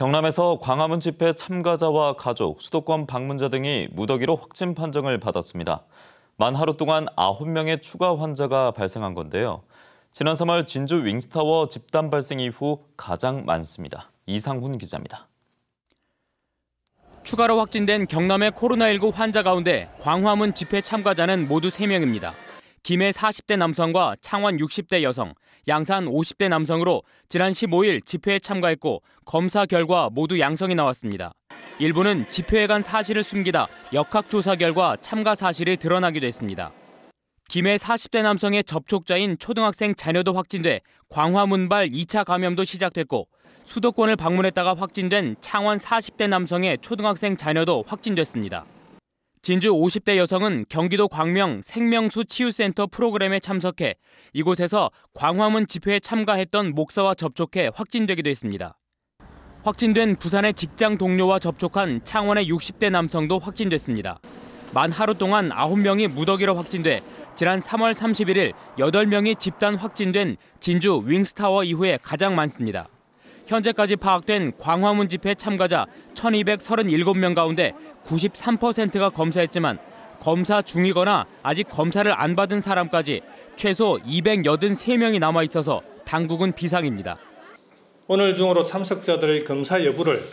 경남에서 광화문 집회 참가자와 가족, 수도권 방문자 등이 무더기로 확진 판정을 받았습니다. 만 하루 동안 9명의 추가 환자가 발생한 건데요. 지난 3월 진주 윙스타워 집단 발생 이후 가장 많습니다. 이상훈 기자입니다. 추가로 확진된 경남의 코로나19 환자 가운데 광화문 집회 참가자는 모두 3명입니다. 김해 40대 남성과 창원 60대 여성, 양산 50대 남성으로 지난 15일 집회에 참가했고 검사 결과 모두 양성이 나왔습니다. 일부는 집회에 간 사실을 숨기다 역학조사 결과 참가 사실이 드러나기도 했습니다. 김해 40대 남성의 접촉자인 초등학생 자녀도 확진돼 광화문발 2차 감염도 시작됐고 수도권을 방문했다가 확진된 창원 40대 남성의 초등학생 자녀도 확진됐습니다. 진주 50대 여성은 경기도 광명 생명수 치유센터 프로그램에 참석해 이곳에서 광화문 집회에 참가했던 목사와 접촉해 확진되기도 했습니다. 확진된 부산의 직장 동료와 접촉한 창원의 60대 남성도 확진됐습니다. 만 하루 동안 9명이 무더기로 확진돼 지난 3월 31일 8명이 집단 확진된 진주 윙스타워 이후에 가장 많습니다. 현재까지 파악된 광화문 집회 참가자 1,237명 가운데 93%가 검사했지만 검사 중이거나 아직 검사를 안 받은 사람까지 최소 283명이 남아 있어서 당국은 비상입니다. 오늘 중으로 참석자들의 검사 여부를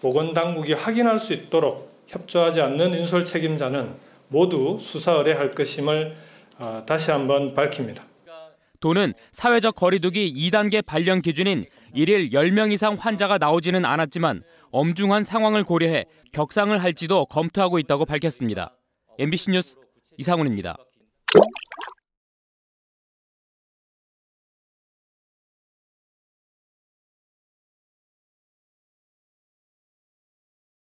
보건 당국이 확인할 수 있도록 협조하지 않는 인솔 책임자는 모두 수사 의뢰할 것임을 어, 다시 한번 밝힙니다. 도는 사회적 거리두기 2단계 발령 기준인 일일 10명 이상 환자가 나오지는 않았지만 엄중한 상황을 고려해 격상을 할지도 검토하고 있다고 밝혔습니다. MBC 뉴스 이상훈입니다.